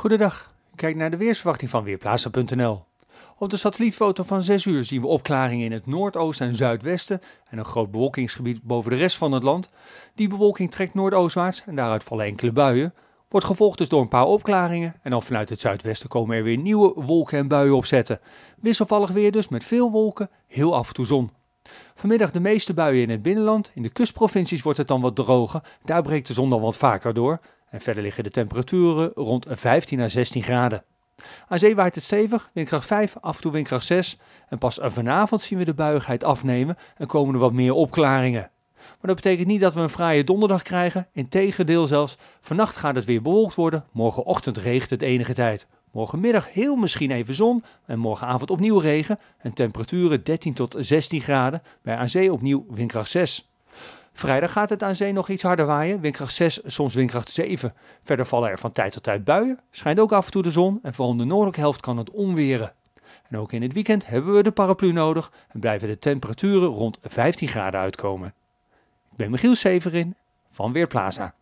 Goedendag, Kijk naar de weersverwachting van Weerplaatsen.nl. Op de satellietfoto van 6 uur zien we opklaringen in het noordoosten en zuidwesten en een groot bewolkingsgebied boven de rest van het land. Die bewolking trekt noordoostwaarts en daaruit vallen enkele buien. Wordt gevolgd dus door een paar opklaringen en dan vanuit het zuidwesten komen er weer nieuwe wolken en buien opzetten. Wisselvallig weer dus met veel wolken, heel af en toe zon. Vanmiddag de meeste buien in het binnenland. In de kustprovincies wordt het dan wat droger. Daar breekt de zon dan wat vaker door. En verder liggen de temperaturen rond 15 à 16 graden. Aan zee waait het stevig, windkracht 5, af en toe windkracht 6. En pas vanavond zien we de buigheid afnemen en komen er wat meer opklaringen. Maar dat betekent niet dat we een fraaie donderdag krijgen. Integendeel zelfs. Vannacht gaat het weer bewolkt worden. Morgenochtend regent het enige tijd. Morgenmiddag heel misschien even zon en morgenavond opnieuw regen en temperaturen 13 tot 16 graden, bij aan zee opnieuw windkracht 6. Vrijdag gaat het aan zee nog iets harder waaien, windkracht 6, soms windkracht 7. Verder vallen er van tijd tot tijd buien, schijnt ook af en toe de zon en vooral in de noordelijke helft kan het onweren. En ook in het weekend hebben we de paraplu nodig en blijven de temperaturen rond 15 graden uitkomen. Ik ben Michiel Severin van Weerplaza.